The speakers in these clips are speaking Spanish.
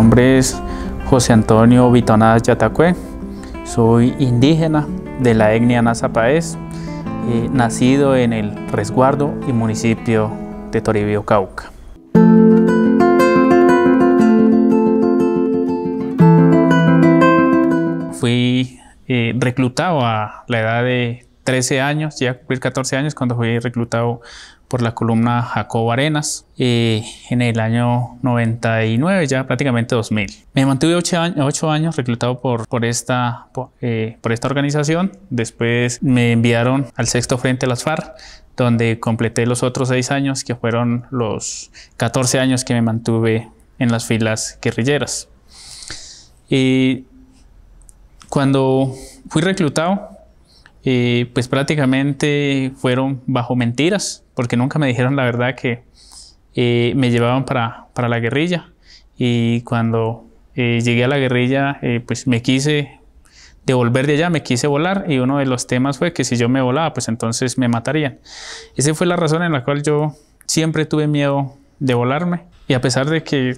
Mi nombre es José Antonio Vitonadas Yatacué, Soy indígena de la etnia Nazapaez, eh, nacido en el resguardo y municipio de Toribio, Cauca. Fui eh, reclutado a la edad de 13 años, ya cumplir 14 años cuando fui reclutado por la columna Jacobo Arenas eh, en el año 99, ya prácticamente 2000. Me mantuve 8 años, reclutado por, por, esta, por, eh, por esta organización. Después me enviaron al sexto frente de las FARC, donde completé los otros 6 años, que fueron los 14 años que me mantuve en las filas guerrilleras. Y eh, cuando fui reclutado, eh, pues prácticamente fueron bajo mentiras, porque nunca me dijeron la verdad que eh, me llevaban para, la guerrilla. Y cuando eh, llegué a la guerrilla, pues me quise devolver de allá, me quise volar y uno de los temas fue que si yo me volaba, pues entonces me matarían. Esa fue la razón en la cual yo siempre tuve miedo de volarme y a pesar de que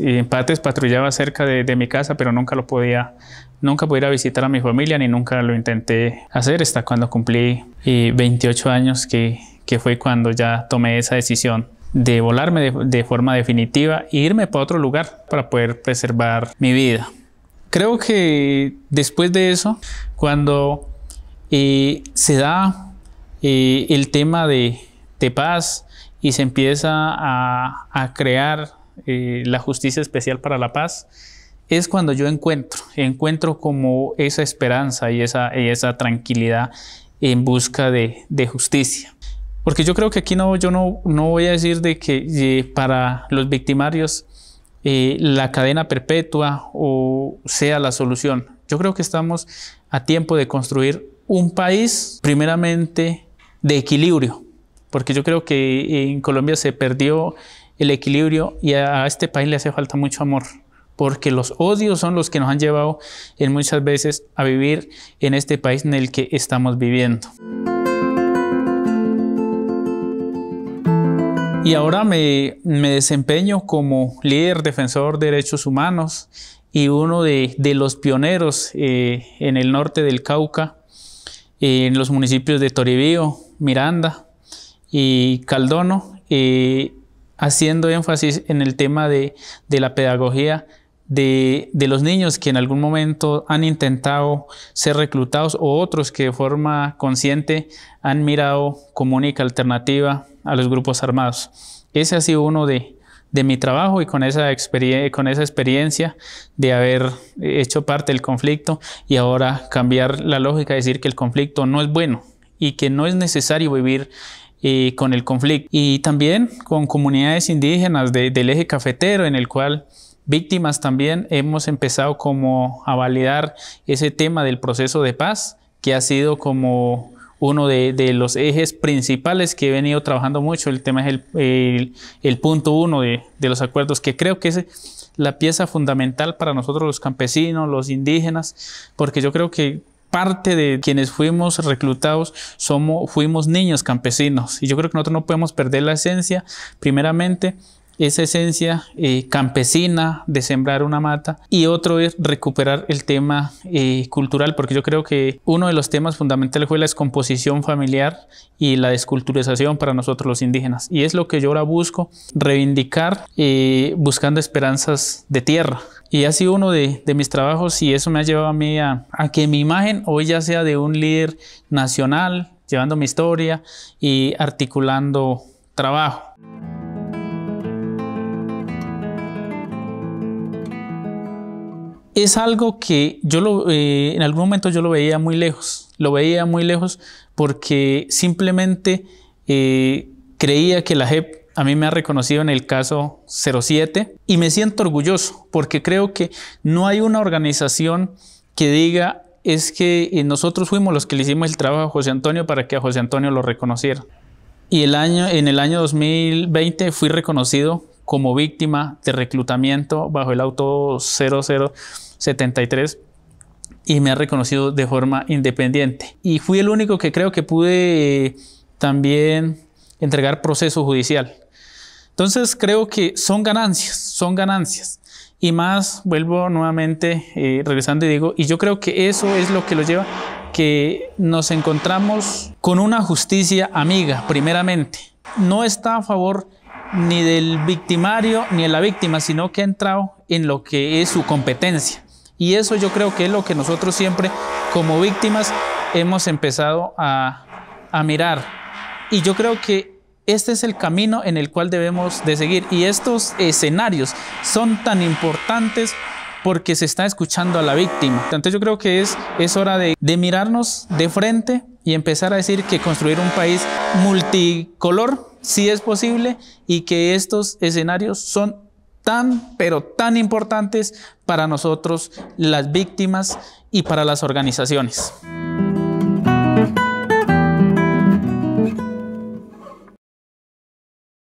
y en partes patrullaba cerca de, de, mi casa, pero nunca lo podía, nunca pudiera visitar a mi familia ni nunca lo intenté hacer hasta cuando cumplí 28 eh, años, que, que fue cuando ya tomé esa decisión de volarme de, de, forma definitiva e irme para otro lugar para poder preservar mi vida. Creo que después de eso, cuando eh, se da eh, el tema de, de, paz y se empieza a, a crear eh, la Justicia Especial para la Paz, es cuando yo encuentro, encuentro como esa esperanza y esa, esa tranquilidad en busca de, justicia. Porque yo creo que aquí no, yo no, no voy a decir de que eh, para los victimarios eh, la cadena perpetua o sea la solución. Yo creo que estamos a tiempo de construir un país primeramente de equilibrio, porque yo creo que en Colombia se perdió el equilibrio y a, este país le hace falta mucho amor porque los odios son los que nos han llevado en muchas veces a vivir en este país en el que estamos viviendo. Y ahora me, desempeño como líder defensor de derechos humanos y uno de, los pioneros eh, en el norte del Cauca, en los municipios de Toribío, Miranda y Caldono. Eh, haciendo énfasis en el tema de, la pedagogía de, los niños que en algún momento han intentado ser reclutados o otros que de forma consciente han mirado como única alternativa a los grupos armados. Ese ha sido uno de, mi trabajo y con esa, con esa experiencia de haber hecho parte del conflicto y ahora cambiar la lógica, decir que el conflicto no es bueno y que no es necesario vivir con el conflicto y también con comunidades indígenas del eje cafetero en el cual víctimas también hemos empezado como a validar ese tema del proceso de paz que ha sido como uno de, los ejes principales que he venido trabajando mucho, el tema es el, el, punto uno de, de, los acuerdos, que creo que es la pieza fundamental para nosotros los campesinos, los indígenas, porque yo creo que parte de quienes fuimos reclutados somos, fuimos niños campesinos y yo creo que nosotros no podemos perder la esencia primeramente esa esencia eh, campesina de sembrar una mata y otro es recuperar el tema eh, cultural, porque yo creo que uno de los temas fundamentales fue la descomposición familiar y la desculturización para nosotros los indígenas. Y es lo que yo ahora busco reivindicar eh, buscando esperanzas de tierra. Y ha sido uno de, mis trabajos y eso me ha llevado a mí a que mi imagen hoy ya sea de un líder nacional, llevando mi historia y articulando trabajo. es algo que yo lo, eh, en algún momento yo lo veía muy lejos, lo veía muy lejos porque simplemente eh, creía que la JEP a mí me ha reconocido en el caso 07 y me siento orgulloso porque creo que no hay una organización que diga es que eh, nosotros fuimos los que le hicimos el trabajo a José Antonio para que a José Antonio lo reconociera. Y el año, en el año 2020 fui reconocido como víctima de reclutamiento bajo el auto 0073 y me ha reconocido de forma independiente. Y fui el único que creo que pude eh, también entregar proceso judicial. Entonces creo que son ganancias, son ganancias. Y más, vuelvo nuevamente, eh, regresando y digo, y yo creo que eso es lo que lo lleva, que nos encontramos con una justicia amiga, primeramente. No está a favor ni del victimario ni de la víctima, sino que ha entrado en lo que es su competencia. Y eso yo creo que es lo que nosotros siempre como víctimas hemos empezado a, mirar. Y yo creo que este es el camino en el cual debemos de seguir. Y estos escenarios son tan importantes porque se está escuchando a la víctima. Entonces yo creo que es, es hora de, de mirarnos de frente y empezar a decir que construir un país multicolor sí es posible y que estos escenarios son tan, pero tan importantes para nosotros, las víctimas y para las organizaciones.